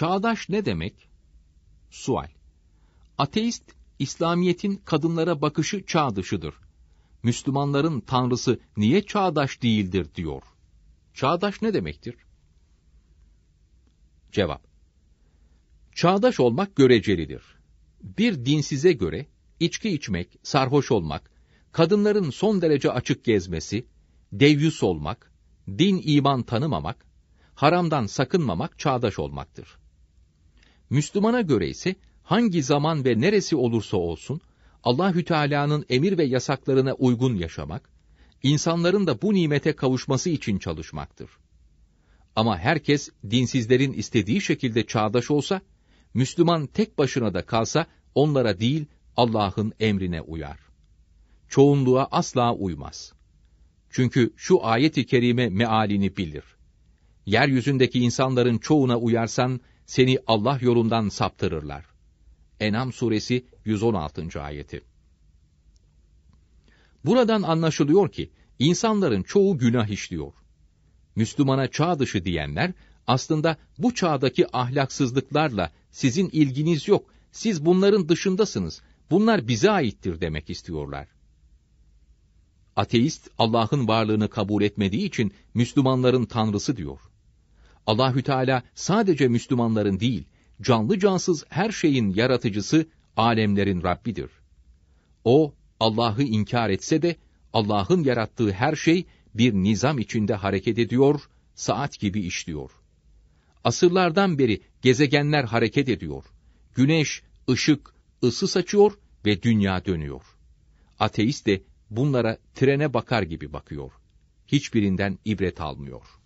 Çağdaş ne demek? Sual. Ateist, İslamiyet'in kadınlara bakışı çağ dışıdır. Müslümanların tanrısı niye çağdaş değildir diyor. Çağdaş ne demektir? Cevap. Çağdaş olmak görecelidir. Bir dinsize göre içki içmek, sarhoş olmak, kadınların son derece açık gezmesi, devyus olmak, din iman tanımamak, haramdan sakınmamak çağdaş olmaktır. Müslümana göre ise hangi zaman ve neresi olursa olsun Allahü Teala'nın emir ve yasaklarına uygun yaşamak, insanların da bu nimete kavuşması için çalışmaktır. Ama herkes dinsizlerin istediği şekilde çağdaş olsa, Müslüman tek başına da kalsa onlara değil Allah'ın emrine uyar. Çoğunluğa asla uymaz. Çünkü şu ayet-i kerime mealini bilir. Yeryüzündeki insanların çoğuna uyarsan seni Allah yolundan saptırırlar. Enam suresi 116. ayeti. Buradan anlaşılıyor ki insanların çoğu günah işliyor. Müslümana çağ dışı diyenler aslında bu çağdaki ahlaksızlıklarla sizin ilginiz yok, siz bunların dışındasınız, bunlar bize aittir demek istiyorlar. Ateist Allah'ın varlığını kabul etmediği için Müslümanların tanrısı diyor. Allahü Teala sadece Müslümanların değil, canlı cansız her şeyin yaratıcısı, alemlerin Rabbidir. O Allah'ı inkar etse de Allah'ın yarattığı her şey bir nizam içinde hareket ediyor, saat gibi işliyor. Asırlardan beri gezegenler hareket ediyor. Güneş, ışık, ısı saçıyor ve dünya dönüyor. Ateist de bunlara trene bakar gibi bakıyor. Hiçbirinden ibret almıyor.